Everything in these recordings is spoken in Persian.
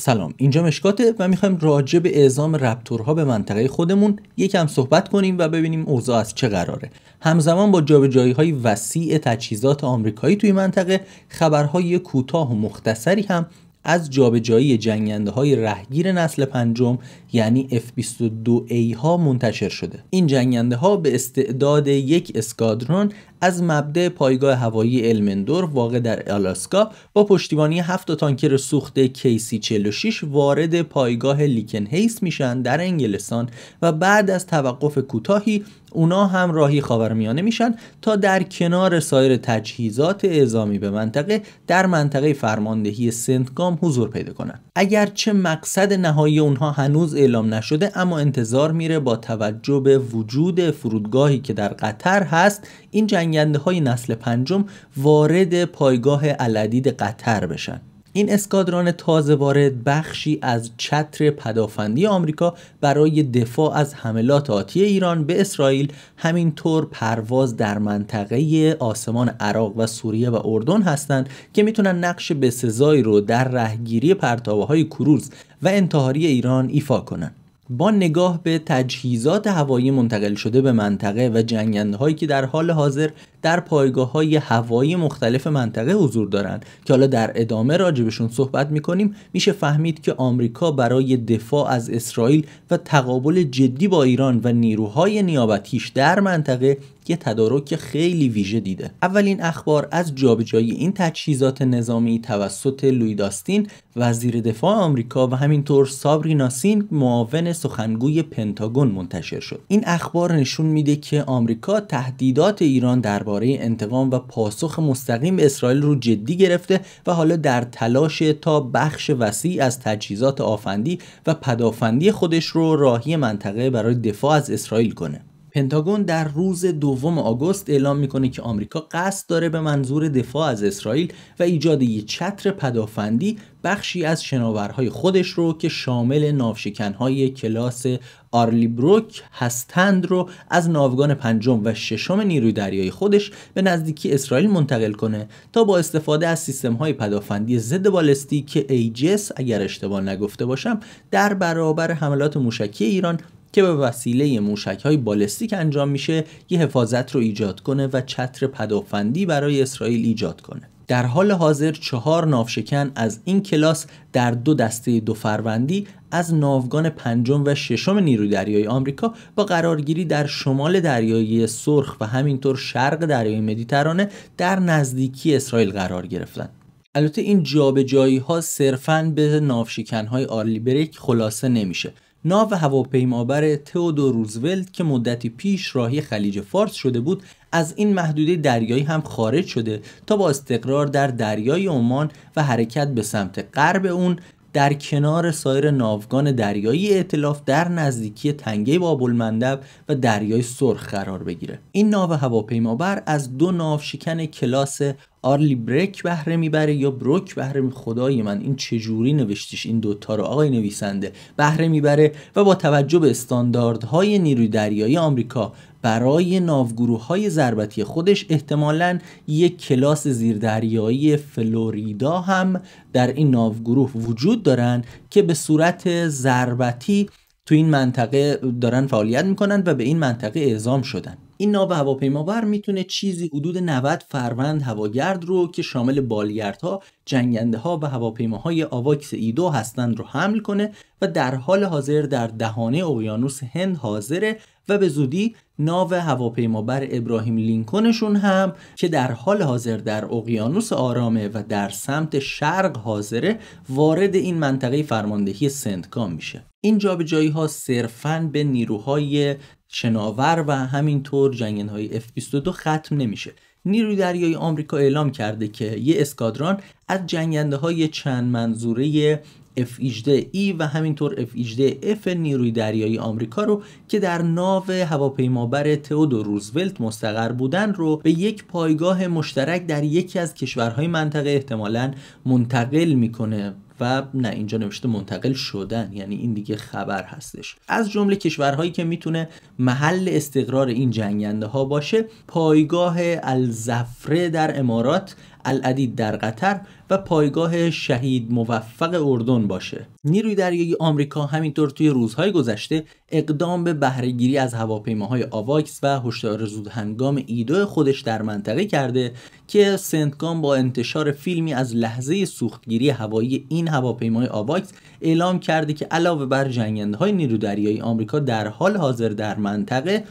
سلام اینجا مشکاته و میخوایم راجع به اعزام رپتورها به منطقه خودمون یکم صحبت کنیم و ببینیم اوضاع از چه قراره همزمان با جابجایی های وسیع تجهیزات آمریکایی توی منطقه خبرهای کوتاه و مختصری هم از جابجایی جنگنده های رهگیر نسل پنجم یعنی F-22A ها منتشر شده این جنگنده ها به استعداد یک اسکادرون از مبده پایگاه هوایی المندور واقع در آلاسکا با پشتیبانی هفت تانکر سوخت KC-46 وارد پایگاه هیس میشن در انگلستان و بعد از توقف کوتاهی اونا هم راهی خاورمیانه میشن تا در کنار سایر تجهیزات اعزامی به منطقه در منطقه فرماندهی سنتگام حضور پیدا کنند. اگرچه مقصد نهایی اونها هنوز اعلام نشده اما انتظار میره با توجه به وجود فرودگاهی که در قطر هست این جنگنده های نسل پنجم وارد پایگاه علدید قطر بشن این اسکادران تازه وارد بخشی از چتر پدافندی آمریکا برای دفاع از حملات آتی ایران به اسرائیل همینطور پرواز در منطقه آسمان عراق و سوریه و اردن هستند که میتونن نقش بسزایی رو در رهگیری پرتابه های کروز و انتحاری ایران ایفا کنند. با نگاه به تجهیزات هوایی منتقل شده به منطقه و جنگنده هایی که در حال حاضر در پایگاه های هوایی مختلف منطقه حضور دارند که حالا در ادامه راجبشون صحبت میکنیم میشه فهمید که آمریکا برای دفاع از اسرائیل و تقابل جدی با ایران و نیروهای نیابتیش در منطقه یه تدارک خیلی ویژه دیده اولین اخبار از جابجایی این تجهیزات نظامی توسط لوی داستین وزیر دفاع آمریکا و همینطور سابری ناسین معاون سخنگوی پنتاگون منتشر شد این اخبار نشون میده که آمریکا تهدیدات ایران درباره انتقام و پاسخ مستقیم اسرائیل رو جدی گرفته و حالا در تلاش تا بخش وسیع از تجهیزات آفندی و پدافندی خودش رو راهی منطقه برای دفاع از اسرائیل کنه پنتاگون در روز دوم آگوست اعلام میکنه که آمریکا قصد داره به منظور دفاع از اسرائیل و ایجاد یک چتر پدافندی بخشی از شناورهای خودش رو که شامل ناوشکنهای کلاس آرلی بروک هستند رو از ناوگان پنجم و ششم نیروی دریایی خودش به نزدیکی اسرائیل منتقل کنه تا با استفاده از سیستم های پدافندی ضد بالستیک ایجس اگر اشتباه نگفته باشم در برابر حملات موشکی ایران که به وسیله موشک های بالستیک انجام میشه یه حفاظت رو ایجاد کنه و چتر پدافندی برای اسرائیل ایجاد کنه در حال حاضر چهار ناوشکن از این کلاس در دو دسته دو فروندی از ناوگان پنجم و ششم نیروی دریایی آمریکا با قرارگیری در شمال دریایی سرخ و همینطور شرق دریای مدیترانه در نزدیکی اسرائیل قرار گرفتند. البته این جابجایی ها صرفا به ناوشکن های آرلی خلاصه نمیشه ناو هواپیمابر تئودور روزولت که مدتی پیش راهی خلیج فارس شده بود از این محدوده دریایی هم خارج شده تا با استقرار در دریای عمان و حرکت به سمت غرب اون در کنار سایر ناوگان دریایی اعتلاف در نزدیکی تنگه بابلمندب و دریای سرخ قرار بگیره این ناو هواپیمابر از دو ناو شکن کلاس آرلی بریک بهره میبره یا بروک بهره می خدای من این چجوری نوشتیش این دوتا رو آقای نویسنده بهره میبره و با توجه به استانداردهای نیروی دریایی آمریکا برای ناوگروه های ضربتی خودش احتمالا یک کلاس زیردریایی فلوریدا هم در این ناوگروه وجود دارن که به صورت ضربتی تو این منطقه دارن فعالیت میکنن و به این منطقه اعزام شدن این ناو هواپیماور میتونه چیزی حدود 90 فروند هواگرد رو که شامل بالگردها، جنگنده ها و هواپیماهای آواکس ایدو هستند رو حمل کنه و در حال حاضر در دهانه اقیانوس هند حاضره و به زودی ناو هواپیمابر ابراهیم لینکنشون هم که در حال حاضر در اقیانوس آرامه و در سمت شرق حاضره وارد این منطقه فرماندهی سندکام میشه این جابجایی ها صرفا به نیروهای شناور و همینطور جنگن های F-22 ختم نمیشه نیروی دریایی آمریکا اعلام کرده که یه اسکادران از جنگنده های چند منظوره f 18 e و همینطور F-18F e نیروی دریایی آمریکا رو که در ناو هواپیمابر تئودور روزولت مستقر بودن رو به یک پایگاه مشترک در یکی از کشورهای منطقه احتمالا منتقل میکنه و نه اینجا نوشته منتقل شدن یعنی این دیگه خبر هستش از جمله کشورهایی که میتونه محل استقرار این جنگنده ها باشه پایگاه الزفره در امارات العدید در قطر و پایگاه شهید موفق اردن باشه نیروی دریایی آمریکا همینطور توی روزهای گذشته اقدام به بهرهگیری از هواپیماهای آواکس و هشدار زود هنگام ایدو خودش در منطقه کرده که سنتگام با انتشار فیلمی از لحظه سوختگیری هوایی این هواپیمای آواکس اعلام کرده که علاوه بر جنگندهای نیروی دریایی آمریکا در حال حاضر در منطقه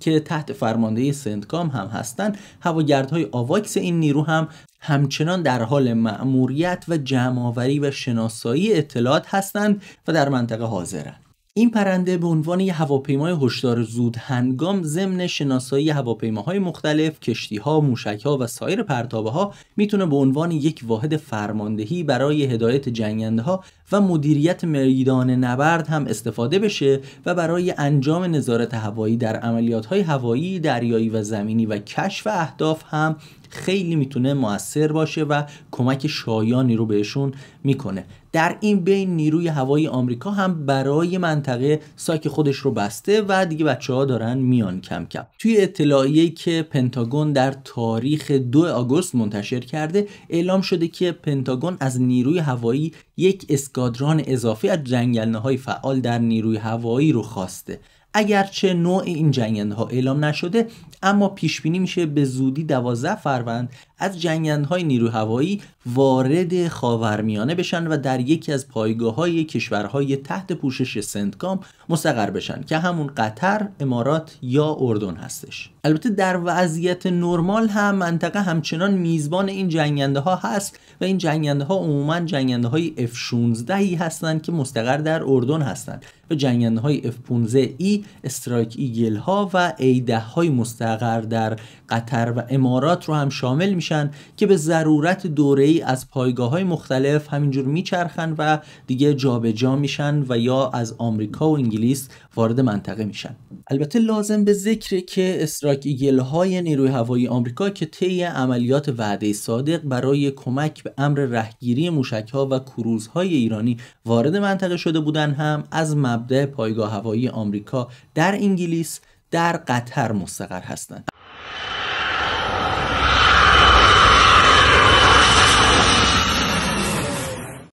که تحت فرماندهی سندکام هم هستند هواگردهای آواکس این نیرو هم همچنان در حال مأموریت و جمعآوری و شناسایی اطلاعات هستند و در منطقه حاضرند این پرنده به عنوان یه هواپیمای هشدار زود هنگام ضمن شناسایی هواپیماهای مختلف، کشتیها، موشکها و سایر پرتابه ها میتونه به عنوان یک واحد فرماندهی برای هدایت جنگنده ها و مدیریت میدان نبرد هم استفاده بشه و برای انجام نظارت هوایی در های هوایی، دریایی و زمینی و کشف اهداف هم خیلی میتونه موثر باشه و کمک شایانی رو بهشون میکنه در این بین نیروی هوایی آمریکا هم برای منطقه ساک خودش رو بسته و دیگه بچه ها دارن میان کم کم توی اطلاعیه که پنتاگون در تاریخ 2 آگوست منتشر کرده اعلام شده که پنتاگون از نیروی هوایی یک اسکادران اضافی از جنگلنه های فعال در نیروی هوایی رو خواسته اگرچه نوع این جنگنده ها اعلام نشده اما پیش بینی میشه به زودی 12 فروند از جنگندهای نیرو هوایی وارد خاورمیانه بشن و در یکی از پایگاه های کشورهای تحت پوشش سنتکام مستقر بشن که همون قطر، امارات یا اردن هستش البته در وضعیت نرمال هم منطقه همچنان میزبان این جنگنده ها هست و این جنگنده ها عموما جنگنده های F-16 هستند که مستقر در اردن هستند و جنگنده های f 15 ای استرایک ایگل ها و A-10 های مستقر در قطر و امارات رو هم شامل میشه که به ضرورت دوره ای از پایگاه های مختلف همینجور میچرخن و دیگه جابجا جا میشن و یا از آمریکا و انگلیس وارد منطقه میشن البته لازم به ذکره که استراک ایگل های نیروی هوایی آمریکا که طی عملیات وعده صادق برای کمک به امر رهگیری موشک ها و کروزهای ایرانی وارد منطقه شده بودن هم از مبدا پایگاه هوایی آمریکا در انگلیس در قطر مستقر هستند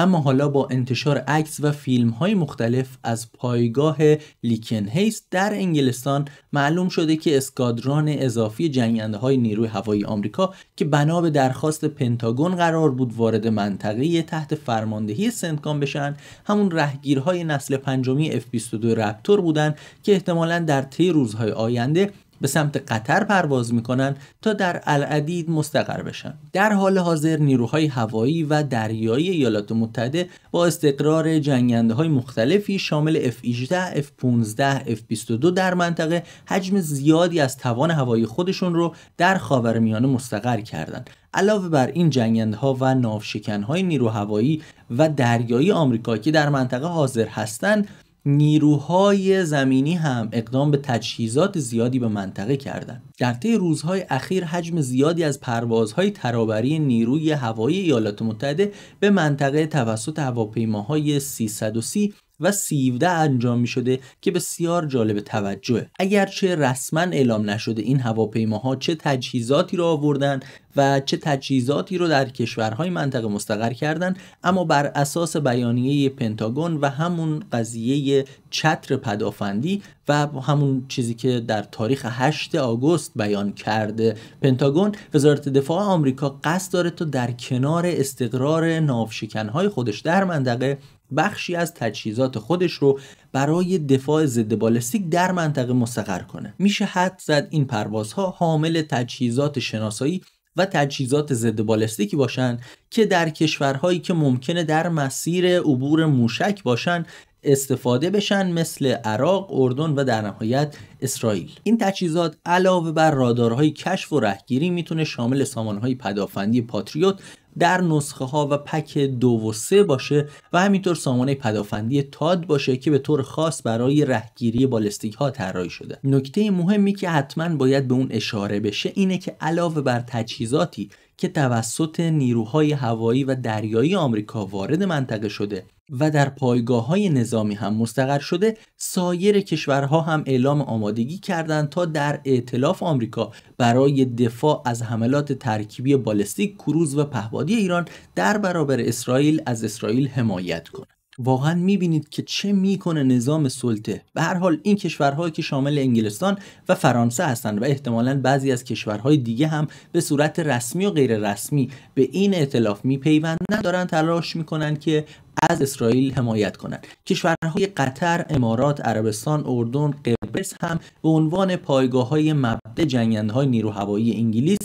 اما حالا با انتشار عکس و فیلم های مختلف از پایگاه لیکنهیست در انگلستان معلوم شده که اسکادران اضافی جنگنده های نیروی هوایی آمریکا که بنا به درخواست پنتاگون قرار بود وارد منطقه تحت فرماندهی سنتکام بشن همون رهگیرهای نسل پنجمی F22 رپتور بودن که احتمالا در طی روزهای آینده به سمت قطر پرواز میکنن تا در العدید مستقر بشن در حال حاضر نیروهای هوایی و دریایی ایالات متحده با استقرار جنگنده های مختلفی شامل F18, F15, F22 در منطقه حجم زیادی از توان هوایی خودشون رو در خاورمیانه مستقر کردند علاوه بر این جنگنده ها و ناوشکن های نیرو هوایی و دریایی آمریکا که در منطقه حاضر هستند نیروهای زمینی هم اقدام به تجهیزات زیادی به منطقه کردند. در طی روزهای اخیر حجم زیادی از پروازهای ترابری نیروی هوایی ایالات متحده به منطقه توسط هواپیماهای 330 و 13 انجام می شده که بسیار جالب توجهه اگرچه رسما اعلام نشده این هواپیماها چه تجهیزاتی را آوردن و چه تجهیزاتی رو در کشورهای منطقه مستقر کردن اما بر اساس بیانیه پنتاگون و همون قضیه چتر پدافندی و همون چیزی که در تاریخ 8 آگوست بیان کرده پنتاگون وزارت دفاع آمریکا قصد داره تا در کنار استقرار ناوشکنهای خودش در منطقه بخشی از تجهیزات خودش رو برای دفاع ضد بالستیک در منطقه مستقر کنه میشه حد زد این پروازها حامل تجهیزات شناسایی و تجهیزات ضد بالستیکی باشن که در کشورهایی که ممکنه در مسیر عبور موشک باشن استفاده بشن مثل عراق، اردن و در نهایت اسرائیل. این تجهیزات علاوه بر رادارهای کشف و رهگیری میتونه شامل سامانهای پدافندی پاتریوت در نسخه ها و پک دو و سه باشه و همینطور سامانه پدافندی تاد باشه که به طور خاص برای رهگیری بالستیک ها طراحی شده نکته مهمی که حتما باید به اون اشاره بشه اینه که علاوه بر تجهیزاتی که توسط نیروهای هوایی و دریایی آمریکا وارد منطقه شده و در پایگاه های نظامی هم مستقر شده سایر کشورها هم اعلام آمادگی کردند تا در اعتلاف آمریکا برای دفاع از حملات ترکیبی بالستیک کروز و پهبادی ایران در برابر اسرائیل از اسرائیل حمایت کنند واقعا میبینید که چه میکنه نظام سلطه به هر حال این کشورهایی که شامل انگلستان و فرانسه هستند و احتمالا بعضی از کشورهای دیگه هم به صورت رسمی و غیر رسمی به این اعتلاف میپیوندن دارن تلاش میکنن که از اسرائیل حمایت کنند کشورهای قطر امارات عربستان اردن قبرس هم به عنوان پایگاه های مبدا جنگندهای نیرو هوایی انگلیس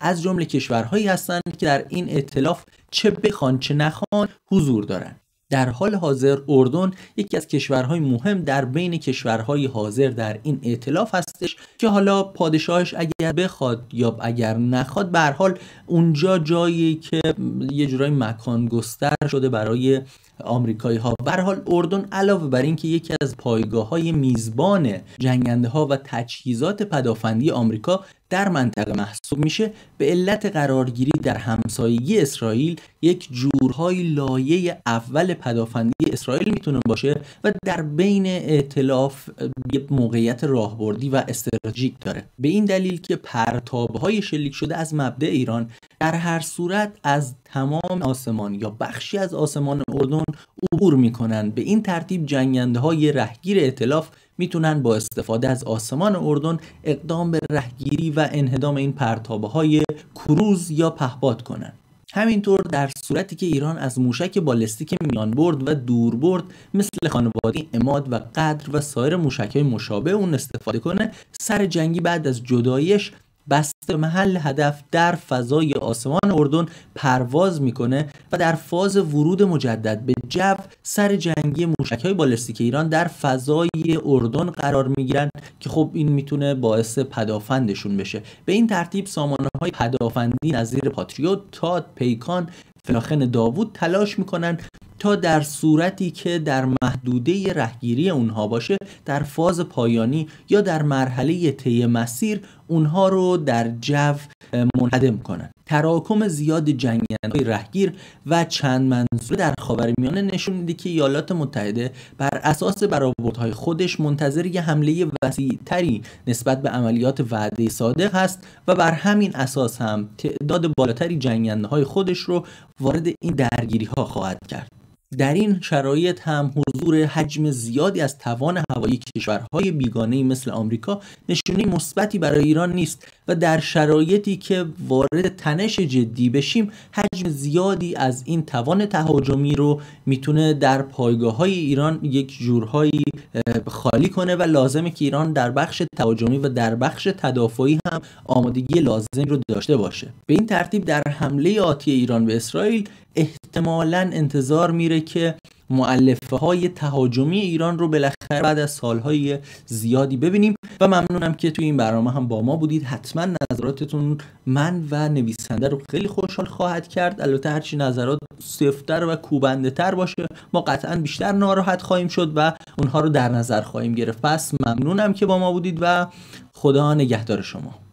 از جمله کشورهایی هستند که در این اطلاف چه بخوان چه نخوان حضور دارند در حال حاضر اردن یکی از کشورهای مهم در بین کشورهای حاضر در این ائتلاف هستش که حالا پادشاهش اگر بخواد یا اگر نخواد به حال اونجا جایی که یه جورای مکان گستر شده برای آمریکایی ها به حال اردن علاوه بر اینکه یکی از پایگاه های میزبان جنگنده ها و تجهیزات پدافندی آمریکا در منطقه محسوب میشه به علت قرارگیری در همسایگی اسرائیل یک جورهای لایه اول پدافندی اسرائیل میتونه باشه و در بین اعتلاف یک موقعیت راهبردی و استراتژیک داره به این دلیل که پرتابهای شلیک شده از مبدع ایران در هر صورت از تمام آسمان یا بخشی از آسمان اردن عبور میکنند به این ترتیب جنگنده های رهگیر اعتلاف میتونن با استفاده از آسمان اردن اقدام به رهگیری و انهدام این پرتابه های کروز یا پهباد کنند. همینطور در صورتی که ایران از موشک بالستیک میان برد و دور برد مثل خانواده اماد و قدر و سایر موشک های مشابه اون استفاده کنه سر جنگی بعد از جدایش بست محل هدف در فضای آسمان اردن پرواز میکنه و در فاز ورود مجدد به جو سر جنگی موشک های بالستیک ایران در فضای اردن قرار میگیرن که خب این میتونه باعث پدافندشون بشه به این ترتیب سامانه های پدافندی نظیر پاتریوت تاد پیکان فلاخن داوود تلاش میکنن تا در صورتی که در محدوده رهگیری اونها باشه در فاز پایانی یا در مرحله طی مسیر اونها رو در جو منهدم کنند تراکم زیاد جنگندهای رهگیر و چند منظور در خاورمیانه نشون میده که ایالات متحده بر اساس برآوردهای خودش منتظر یه حمله وسیعتری نسبت به عملیات وعده صادق هست و بر همین اساس هم تعداد بالاتری جنگندهای خودش رو وارد این درگیری ها خواهد کرد در این شرایط هم حضور حجم زیادی از توان هوایی کشورهای بیگانه مثل آمریکا نشونه مثبتی برای ایران نیست و در شرایطی که وارد تنش جدی بشیم حجم زیادی از این توان تهاجمی رو میتونه در پایگاه های ایران یک جورهایی خالی کنه و لازمه که ایران در بخش تهاجمی و در بخش تدافعی هم آمادگی لازم رو داشته باشه به این ترتیب در حمله آتی ایران به اسرائیل احتمالا انتظار میره که معلفه های تهاجمی ایران رو بالاخره بعد از سالهای زیادی ببینیم و ممنونم که توی این برنامه هم با ما بودید حتما نظراتتون من و نویسنده رو خیلی خوشحال خواهد کرد البته هرچی نظرات سفتر و کوبنده تر باشه ما قطعا بیشتر ناراحت خواهیم شد و اونها رو در نظر خواهیم گرفت پس ممنونم که با ما بودید و خدا نگهدار شما